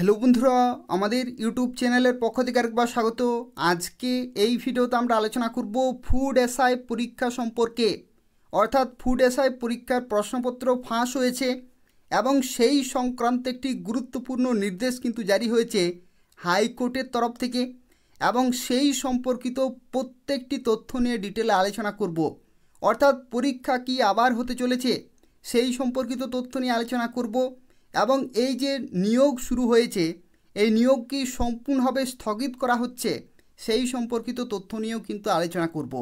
hello বন্ধুরা আমাদের YouTube চ্যানেলের পক্ষ থেকে আরেকবার স্বাগত আজকে এই ভিডিওতে আমরা আলোচনা করব ফুড এসআই পরীক্ষা সম্পর্কে অর্থাৎ ফুড এসআই পরীক্ষার প্রশ্নপত্র ফাঁস হয়েছে এবং সেই সংক্রান্ত একটি গুরুত্বপূর্ণ নির্দেশ কিন্তু জারি হয়েছে হাইকোর্টের তরফ থেকে এবং সেই সম্পর্কিত প্রত্যেকটি তথ্য নিয়ে ডিটেলে আলোচনা করব অর্থাৎ পরীক্ষা কি আবার হতে চলেছে সেই সম্পর্কিত তথ্য নিয়ে আলোচনা করবো এবং এই যে নিয়োগ শুরু হয়েছে এই নিয়োগ কি সম্পূর্ণভাবে স্থগিত করা হচ্ছে সেই সম্পর্কিত তথ্য নিয়েও কিন্তু আলোচনা করব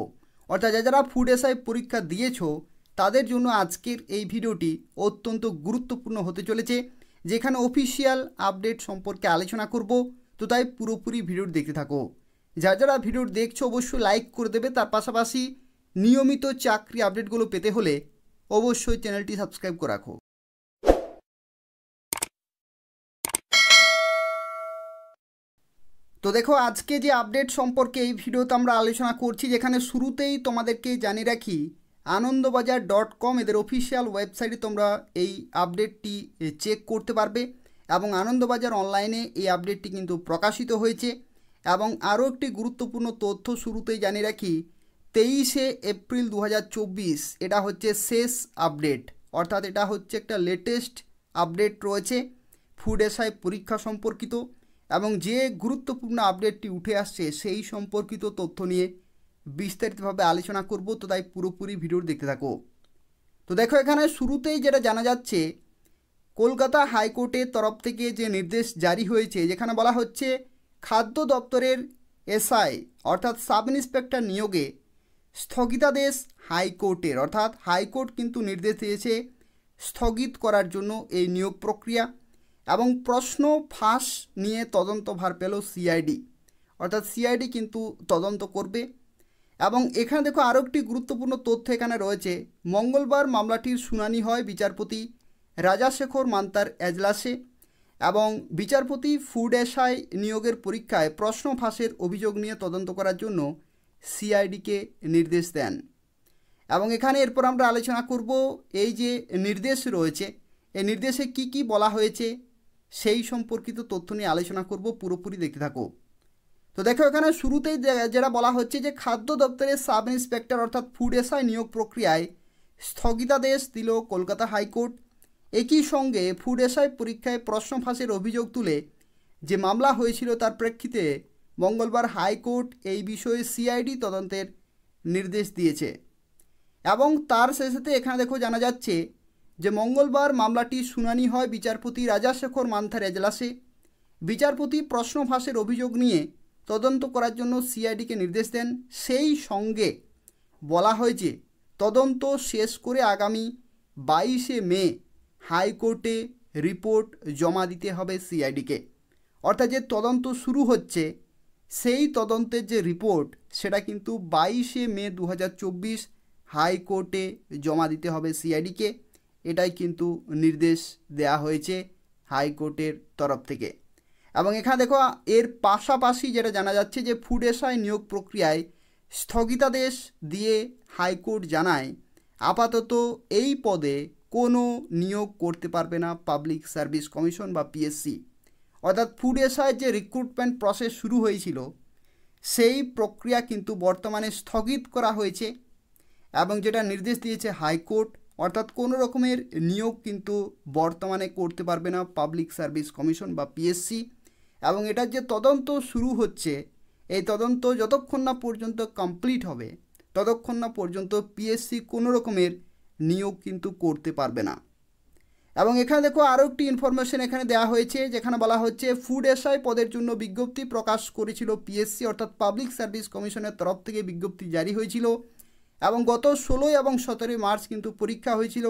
অর্থাৎ যা যারা ফুড এসআই পরীক্ষা দিয়েছ তাদের জন্য আজকের এই ভিডিওটি অত্যন্ত গুরুত্বপূর্ণ হতে চলেছে যেখানে অফিসিয়াল আপডেট সম্পর্কে আলোচনা করব তো তাই পুরোপুরি ভিডিওটি দেখতে থাকো যা যারা ভিডিও দেখছো অবশ্যই লাইক করে দেবে তার পাশাপাশি নিয়মিত চাকরি আপডেটগুলো পেতে হলে অবশ্যই চ্যানেলটি সাবস্ক্রাইব করে রাখো তো দেখো আজকে যে আপডেট সম্পর্কে এই ভিডিওতে আমরা আলোচনা করছি যেখানে শুরুতেই তোমাদেরকে জানিয়ে রাখি আনন্দবাজার ডট কম এদের অফিসিয়াল ওয়েবসাইটে তোমরা এই আপডেটটি চেক করতে পারবে এবং আনন্দবাজার অনলাইনে এই আপডেটটি কিন্তু প্রকাশিত হয়েছে এবং আরও একটি গুরুত্বপূর্ণ তথ্য শুরুতেই জানিয়ে রাখি তেইশে এপ্রিল দু এটা হচ্ছে শেষ আপডেট অর্থাৎ এটা হচ্ছে একটা লেটেস্ট আপডেট রয়েছে ফুড এসআই পরীক্ষা সম্পর্কিত এবং যে গুরুত্বপূর্ণ আপডেটটি উঠে আসছে সেই সম্পর্কিত তথ্য নিয়ে বিস্তারিতভাবে আলোচনা করব তো তাই পুরোপুরি ভিডিও দেখতে থাকো তো দেখো এখানে শুরুতেই যেটা জানা যাচ্ছে কলকাতা হাইকোর্টের তরফ থেকে যে নির্দেশ জারি হয়েছে যেখানে বলা হচ্ছে খাদ্য দপ্তরের এসআই অর্থাৎ সাব ইন্সপেক্টর নিয়োগে স্থগিতাদেশ হাইকোর্টের অর্থাৎ হাইকোর্ট কিন্তু নির্দেশ দিয়েছে স্থগিত করার জন্য এই নিয়োগ প্রক্রিয়া এবং প্রশ্ন ফাঁস নিয়ে তদন্তভার পেল সিআইডি অর্থাৎ সিআইডি কিন্তু তদন্ত করবে এবং এখানে দেখো আরও একটি গুরুত্বপূর্ণ তথ্য এখানে রয়েছে মঙ্গলবার মামলাটির শুনানি হয় বিচারপতি রাজাশেখর মান্তার এজলাসে এবং বিচারপতি ফুড এসআই নিয়োগের পরীক্ষায় প্রশ্ন ফাঁসের অভিযোগ নিয়ে তদন্ত করার জন্য সিআইডিকে নির্দেশ দেন এবং এখানে এরপর আমরা আলোচনা করব এই যে নির্দেশ রয়েছে এই নির্দেশে কি কি বলা হয়েছে সেই সম্পর্কিত তথ্য নিয়ে আলোচনা করব পুরোপুরি দেখতে থাকো তো দেখো এখানে শুরুতেই যেটা বলা হচ্ছে যে খাদ্য দপ্তরের সাব ইন্সপেক্টর অর্থাৎ ফুড এসআই নিয়োগ প্রক্রিয়ায় স্থগিতাদেশ দিল কলকাতা হাইকোর্ট একই সঙ্গে ফুড এসআই পরীক্ষায় প্রশ্ন ফাঁসের অভিযোগ তুলে যে মামলা হয়েছিল তার প্রেক্ষিতে মঙ্গলবার হাইকোর্ট এই বিষয়ে সিআইডি তদন্তের নির্দেশ দিয়েছে এবং তার শেষেতে এখানে দেখো জানা যাচ্ছে যে মঙ্গলবার মামলাটি শুনানি হয় বিচারপতি রাজাশেখর মান্থার এজলাসে বিচারপতি প্রশ্ন ফাঁসের অভিযোগ নিয়ে তদন্ত করার জন্য সিআইডিকে নির্দেশ দেন সেই সঙ্গে বলা হয়েছে তদন্ত শেষ করে আগামী বাইশে মে হাইকোর্টে রিপোর্ট জমা দিতে হবে সিআইডিকে অর্থাৎ যে তদন্ত শুরু হচ্ছে সেই তদন্তের যে রিপোর্ট সেটা কিন্তু বাইশে মে দু হাইকোর্টে জমা দিতে হবে সিআইডিকে এটাই কিন্তু নির্দেশ দেয়া হয়েছে হাইকোর্টের তরফ থেকে এবং এখানে দেখো এর পাশাপাশি যেটা জানা যাচ্ছে যে ফুড এসআই নিয়োগ প্রক্রিয়ায় স্থগিতাদেশ দিয়ে হাইকোর্ট জানায় আপাতত এই পদে কোনো নিয়োগ করতে পারবে না পাবলিক সার্ভিস কমিশন বা পিএসসি অর্থাৎ ফুড এসআই যে রিক্রুটমেন্ট প্রসেস শুরু হয়েছিল সেই প্রক্রিয়া কিন্তু বর্তমানে স্থগিত করা হয়েছে এবং যেটা নির্দেশ দিয়েছে হাইকোর্ট অর্থাৎ কোনো রকমের নিয়োগ কিন্তু বর্তমানে করতে পারবে না পাবলিক সার্ভিস কমিশন বা পিএসসি এবং এটার যে তদন্ত শুরু হচ্ছে এই তদন্ত যতক্ষণ না পর্যন্ত কমপ্লিট হবে ততক্ষণ না পর্যন্ত পিএসসি কোনো রকমের নিয়োগ কিন্তু করতে পারবে না এবং এখানে দেখো আরও একটি ইনফরমেশন এখানে দেওয়া হয়েছে যেখানে বলা হচ্ছে ফুড এসআই পদের জন্য বিজ্ঞপ্তি প্রকাশ করেছিল পিএসসি অর্থাৎ পাবলিক সার্ভিস কমিশনের তরফ থেকে বিজ্ঞপ্তি জারি হয়েছিল এবং গত ষোলোই এবং সতেরোই মার্চ কিন্তু পরীক্ষা হয়েছিল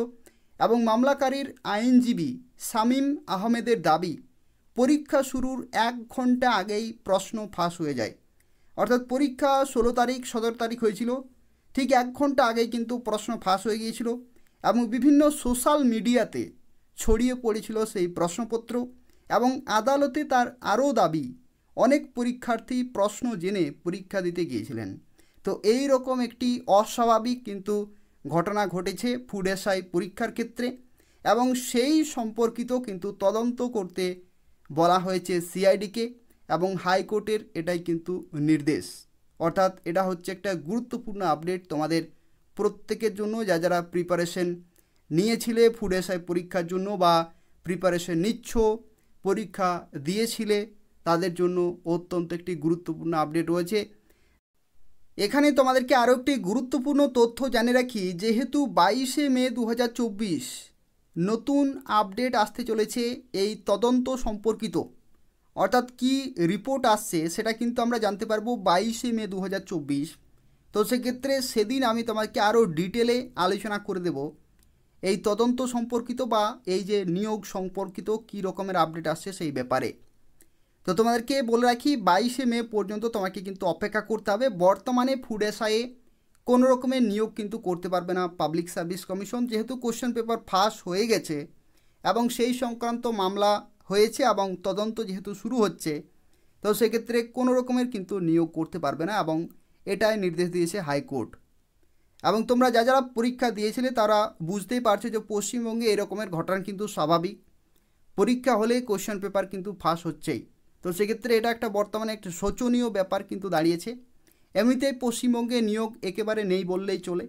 এবং মামলাকারীর আইনজীবী শামীম আহমেদের দাবি পরীক্ষা শুরুর এক ঘন্টা আগেই প্রশ্ন ফাঁস হয়ে যায় অর্থাৎ পরীক্ষা ষোলো তারিখ সতেরো তারিখ হয়েছিল ঠিক এক ঘন্টা আগেই কিন্তু প্রশ্ন ফাঁস হয়ে গিয়েছিল এবং বিভিন্ন সোশ্যাল মিডিয়াতে ছড়িয়ে পড়েছিল সেই প্রশ্নপত্র এবং আদালতে তার আরও দাবি অনেক পরীক্ষার্থী প্রশ্ন জেনে পরীক্ষা দিতে গিয়েছিলেন তো এই রকম একটি অস্বাভাবিক কিন্তু ঘটনা ঘটেছে ফুড এসআই পরীক্ষার ক্ষেত্রে এবং সেই সম্পর্কিত কিন্তু তদন্ত করতে বলা হয়েছে সিআইডিকে এবং হাইকোর্টের এটাই কিন্তু নির্দেশ অর্থাৎ এটা হচ্ছে একটা গুরুত্বপূর্ণ আপডেট তোমাদের প্রত্যেকের জন্য যা যারা প্রিপারেশন নিয়েছিলে ফুড এসআই পরীক্ষার জন্য বা প্রিপারেশন নিচ্ছ পরীক্ষা দিয়েছিলে তাদের জন্য অত্যন্ত একটি গুরুত্বপূর্ণ আপডেট রয়েছে এখানে তোমাদেরকে আরও একটি গুরুত্বপূর্ণ তথ্য জানিয়ে রাখি যেহেতু বাইশে মে দু নতুন আপডেট আসতে চলেছে এই তদন্ত সম্পর্কিত অর্থাৎ কি রিপোর্ট আসছে সেটা কিন্তু আমরা জানতে পারবো বাইশে মে দু তো সেক্ষেত্রে সেদিন আমি তোমাকে আরও ডিটেলে আলোচনা করে দেব এই তদন্ত সম্পর্কিত বা এই যে নিয়োগ সম্পর্কিত কী রকমের আপডেট আসছে সেই ব্যাপারে তো তোমাদেরকে বলে রাখি বাইশে মে পর্যন্ত তোমাকে কিন্তু অপেক্ষা করতে হবে বর্তমানে ফুড এসআইয়ে কোনো রকমের নিয়োগ কিন্তু করতে পারবে না পাবলিক সার্ভিস কমিশন যেহেতু কোশ্চেন পেপার ফাঁস হয়ে গেছে এবং সেই সংক্রান্ত মামলা হয়েছে এবং তদন্ত যেহেতু শুরু হচ্ছে তো সেক্ষেত্রে কোনো রকমের কিন্তু নিয়োগ করতে পারবে না এবং এটাই নির্দেশ দিয়েছে হাইকোর্ট এবং তোমরা যা যারা পরীক্ষা দিয়েছিলে তারা বুঝতেই পারছো যে পশ্চিমবঙ্গে এরকমের ঘটনা কিন্তু স্বাভাবিক পরীক্ষা হলে কোশ্চেন পেপার কিন্তু ফাঁস হচ্ছেই তো সেক্ষেত্রে এটা একটা বর্তমানে একটা শোচনীয় ব্যাপার কিন্তু দাঁড়িয়েছে এমনিতেই পশ্চিমবঙ্গে নিয়োগ একেবারে নেই বললেই চলে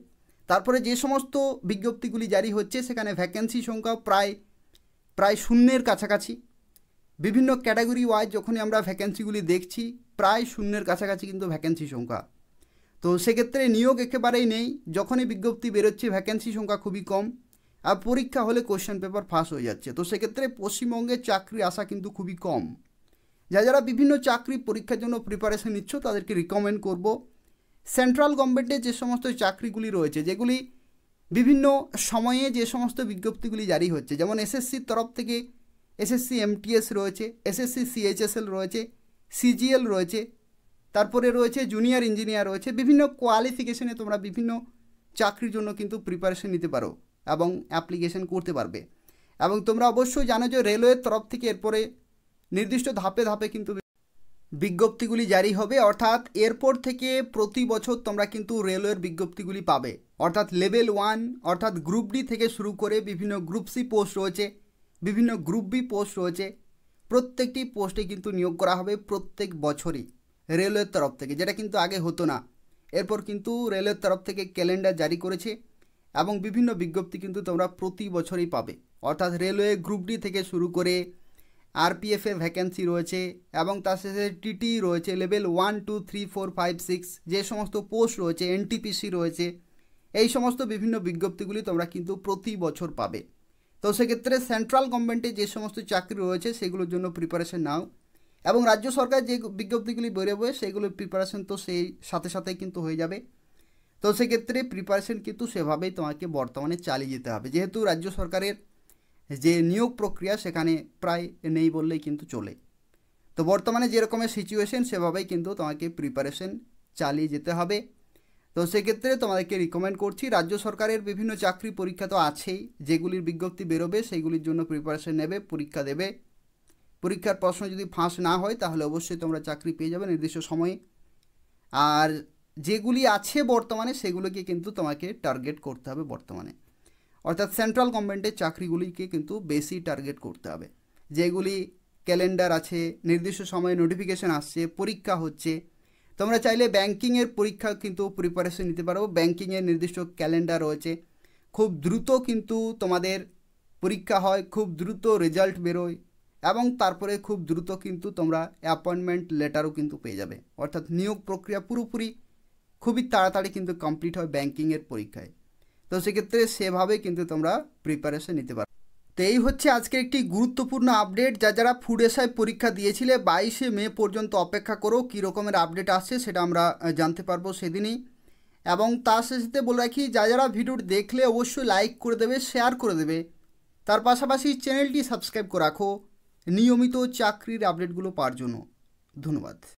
তারপরে যে সমস্ত বিজ্ঞপ্তিগুলি জারি হচ্ছে সেখানে ভ্যাকেন্সি সংখ্যা প্রায় প্রায় শূন্যের কাছাকাছি বিভিন্ন ক্যাটাগরি ওয়াইজ যখনই আমরা ভ্যাকেন্সিগুলি দেখছি প্রায় শূন্যের কাছাকাছি কিন্তু ভ্যাকেন্সি সংখ্যা তো সেক্ষেত্রে নিয়োগ একেবারেই নেই যখনই বিজ্ঞপ্তি বেরোচ্ছে ভ্যাকেন্সি সংখ্যা খুবই কম আর পরীক্ষা হলে কোশ্চেন পেপার ফাঁস হয়ে যাচ্ছে তো সেক্ষেত্রে পশ্চিমবঙ্গে চাকরি আসা কিন্তু খুবই কম যা যারা বিভিন্ন চাকরি পরীক্ষার জন্য প্রিপারেশন নিচ্ছ তাদেরকে রিকমেন্ড করব সেন্ট্রাল গভর্নমেন্টের যে সমস্ত চাকরিগুলি রয়েছে যেগুলি বিভিন্ন সময়ে যে সমস্ত বিজ্ঞপ্তিগুলি জারি হচ্ছে যেমন এসএসসির তরফ থেকে এসএসসি এমটিএস রয়েছে এসএসসি সিএইচএসএল রয়েছে সিজিএল রয়েছে তারপরে রয়েছে জুনিয়র ইঞ্জিনিয়ার রয়েছে বিভিন্ন কোয়ালিফিকেশনে তোমরা বিভিন্ন চাকরির জন্য কিন্তু প্রিপারেশন নিতে পারো এবং অ্যাপ্লিকেশন করতে পারবে এবং তোমরা অবশ্যই জানো যে রেলওয়ের তরফ থেকে এরপরে নির্দিষ্ট ধাপে ধাপে কিন্তু বিজ্ঞপ্তিগুলি জারি হবে অর্থাৎ এরপর থেকে প্রতি বছর তোমরা কিন্তু রেলওয়ের বিজ্ঞপ্তিগুলি পাবে অর্থাৎ লেভেল ওয়ান অর্থাৎ গ্রুপ ডি থেকে শুরু করে বিভিন্ন গ্রুপ সি পোস্ট রয়েছে বিভিন্ন গ্রুপ বি পোস্ট রয়েছে প্রত্যেকটি পোস্টে কিন্তু নিয়োগ করা হবে প্রত্যেক বছরই রেলওয়ের তরফ থেকে যেটা কিন্তু আগে হতো না এরপর কিন্তু রেলওয়ের তরফ থেকে ক্যালেন্ডার জারি করেছে এবং বিভিন্ন বিজ্ঞপ্তি কিন্তু তোমরা প্রতি বছরই পাবে অর্থাৎ রেলওয়ে গ্রুপ ডি থেকে শুরু করে আরপিএফে ভ্যাকেন্সি রয়েছে এবং তার সাথে টিটি রয়েছে level one two three four five six যে সমস্ত পোস্ট রয়েছে এনটিপিসি রয়েছে এই সমস্ত বিভিন্ন বিজ্ঞপ্তিগুলি তোমরা কিন্তু প্রতি বছর পাবে তো সেক্ষেত্রে সেন্ট্রাল গভর্নমেন্টে যে সমস্ত চাকরি রয়েছে সেগুলোর জন্য প্রিপারেশন নাও এবং রাজ্য সরকার যে বিজ্ঞপ্তিগুলি বেরোবে সেগুলোর প্রিপারেশন তো সেই সাথে সাথে কিন্তু হয়ে যাবে তো সেক্ষেত্রে প্রিপারেশন কিন্তু সেভাবেই তোমাকে বর্তমানে চালিয়ে যেতে হবে যেহেতু রাজ্য সরকারের যে নিয়োগ প্রক্রিয়া সেখানে প্রায় নেই বললেই কিন্তু চলে তো বর্তমানে যেরকমের সিচুয়েশন সেভাবেই কিন্তু তোমাকে প্রিপারেশন চালিয়ে যেতে হবে তো সেক্ষেত্রে তোমাদেরকে রিকমেন্ড করছি রাজ্য সরকারের বিভিন্ন চাকরি পরীক্ষা তো আছেই যেগুলির বিজ্ঞপ্তি বেরোবে সেইগুলির জন্য প্রিপারেশন নেবে পরীক্ষা দেবে পরীক্ষার প্রশ্ন যদি ফাঁস না হয় তাহলে অবশ্যই তোমরা চাকরি পেয়ে যাবে নির্দিষ্ট সময়ে আর যেগুলি আছে বর্তমানে সেগুলোকে কিন্তু তোমাকে টার্গেট করতে হবে বর্তমানে অর্থাৎ সেন্ট্রাল গভর্নমেন্টের চাকরিগুলিকে কিন্তু বেশি টার্গেট করতে হবে যেগুলি ক্যালেন্ডার আছে নির্দিষ্ট সময়ে নোটিফিকেশান আসছে পরীক্ষা হচ্ছে তোমরা চাইলে ব্যাঙ্কিংয়ের পরীক্ষা কিন্তু প্রিপারেশন নিতে পারো ব্যাঙ্কিংয়ের নির্দিষ্ট ক্যালেন্ডার রয়েছে খুব দ্রুত কিন্তু তোমাদের পরীক্ষা হয় খুব দ্রুত রেজাল্ট বেরোয় এবং তারপরে খুব দ্রুত কিন্তু তোমরা অ্যাপয়েন্টমেন্ট লেটারও কিন্তু পেয়ে যাবে অর্থাৎ নিয়োগ প্রক্রিয়া পুরোপুরি খুবই তাড়াতাড়ি কিন্তু কমপ্লিট হয় ব্যাঙ্কিংয়ের পরীক্ষায় তো সেক্ষেত্রে সেভাবে কিন্তু তোমরা প্রিপারেশন নিতে পারো তো এই হচ্ছে আজকের একটি গুরুত্বপূর্ণ আপডেট যা যারা ফুড এসআই পরীক্ষা দিয়েছিলে বাইশে মে পর্যন্ত অপেক্ষা করো কী রকমের আপডেট আসছে সেটা আমরা জানতে পারবো সেদিনই এবং তার সাথে বলে রাখি যা যারা ভিডিওটি দেখলে অবশ্যই লাইক করে দেবে শেয়ার করে দেবে তার পাশাপাশি চ্যানেলটি সাবস্ক্রাইব করে রাখো নিয়মিত চাকরির আপডেটগুলো পাওয়ার জন্য ধন্যবাদ